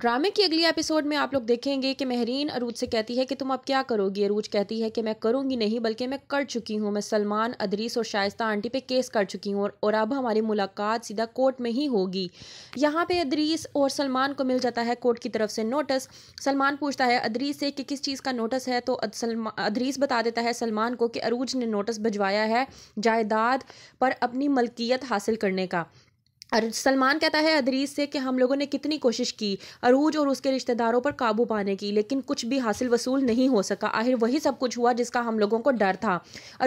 ड्रामे की अगली एपिसोड में आप लोग देखेंगे कि महरीन अरूज से कहती है कि तुम अब क्या करोगी अरूज कहती है कि मैं करूंगी नहीं बल्कि मैं कर चुकी हूँ मैं सलमान अदरीस और शाइस्ता आंटी पे केस कर चुकी हूँ और, और अब हमारी मुलाकात सीधा कोर्ट में ही होगी यहाँ पे अदरीस और सलमान को मिल जाता है कोर्ट की तरफ से नोटिस सलमान पूछता है अदरीस से कि किस चीज़ का नोटिस है तो अदरीस बता देता है सलमान को कि अरूज ने नोटिस भिजवाया है जायदाद पर अपनी मलकियत हासिल करने का और सलमान कहता है अदरीस से कि हम लोगों ने कितनी कोशिश की अरूज और उसके रिश्तेदारों पर काबू पाने की लेकिन कुछ भी हासिल वसूल नहीं हो सका आखिर वही सब कुछ हुआ जिसका हम लोगों को डर था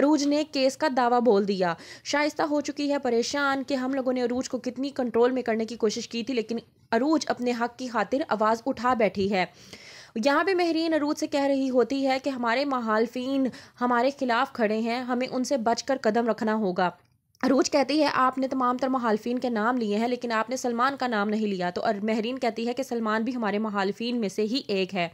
अरूज ने केस का दावा बोल दिया शाइस्ता हो चुकी है परेशान कि हम लोगों ने अरूज को कितनी कंट्रोल में करने की कोशिश की थी लेकिन अरूज अपने हक की खातिर आवाज़ उठा बैठी है यहाँ पे महरीन अरूज से कह रही होती है कि हमारे महालफिन हमारे खिलाफ खड़े हैं हमें उनसे बचकर कदम रखना होगा अरूज कहती है आपने तमाम तर महालफी के नाम लिए हैं लेकिन आपने सलमान का नाम नहीं लिया तो महरीन कहती है कि सलमान भी हमारे महालफिन में से ही एक है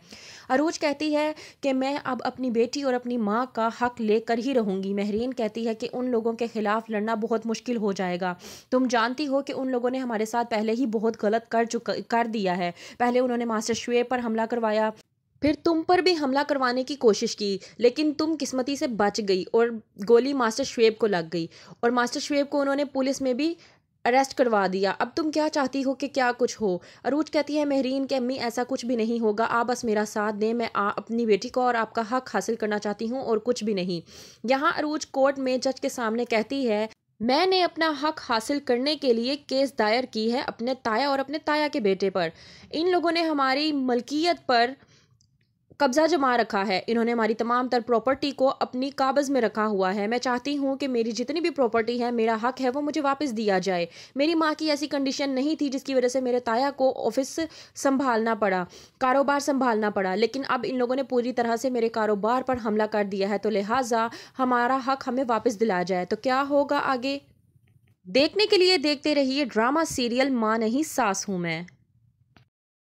अरूज कहती है कि मैं अब अपनी बेटी और अपनी माँ का हक लेकर ही रहूँगी महरीन कहती है कि उन लोगों के ख़िलाफ़ लड़ना बहुत मुश्किल हो जाएगा तुम जानती हो कि उन लोगों ने हमारे साथ पहले ही बहुत गलत कर चुका कर दिया है पहले उन्होंने मास्टर शुए पर हमला करवाया फिर तुम पर भी हमला करवाने की कोशिश की लेकिन तुम किस्मती से बच गई और गोली मास्टर श्वेब को लग गई और मास्टर श्वेब को उन्होंने पुलिस में भी अरेस्ट करवा दिया अब तुम क्या चाहती हो कि क्या कुछ हो अरूज कहती है महरीन के अम्मी ऐसा कुछ भी नहीं होगा आप बस मेरा साथ दें मैं आ, अपनी बेटी को और आपका हक हासिल करना चाहती हूँ और कुछ भी नहीं यहाँ अरूज कोर्ट में जज के सामने कहती है मैंने अपना हक हासिल करने के लिए केस दायर की है अपने ताया और अपने ताया के बेटे पर इन लोगों ने हमारी मलकियत पर कब्जा जमा रखा है इन्होंने हमारी तमाम तर प्रॉपर्टी को अपनी काबज़ में रखा हुआ है मैं चाहती हूँ कि मेरी जितनी भी प्रॉपर्टी है मेरा हक है वो मुझे वापस दिया जाए मेरी माँ की ऐसी कंडीशन नहीं थी जिसकी वजह से मेरे ताया को ऑफिस संभालना पड़ा कारोबार संभालना पड़ा लेकिन अब इन लोगों ने पूरी तरह से मेरे कारोबार पर हमला कर दिया है तो लिहाजा हमारा हक हमें वापस दिला जाए तो क्या होगा आगे देखने के लिए देखते रहिए ड्रामा सीरियल माँ नहीं सास हूँ मैं